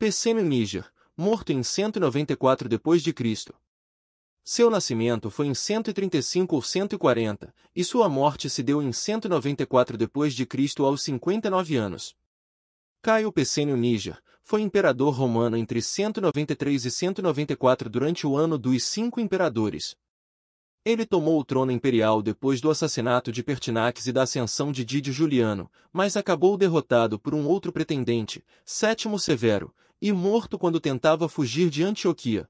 Pessênio Níger, morto em 194 d.C. Seu nascimento foi em 135 ou 140, e sua morte se deu em 194 d.C. aos 59 anos. Caio Pessênio Níger foi imperador romano entre 193 e 194 durante o ano dos cinco imperadores. Ele tomou o trono imperial depois do assassinato de Pertinax e da ascensão de Didio Juliano, mas acabou derrotado por um outro pretendente, Sétimo Severo, e morto quando tentava fugir de Antioquia.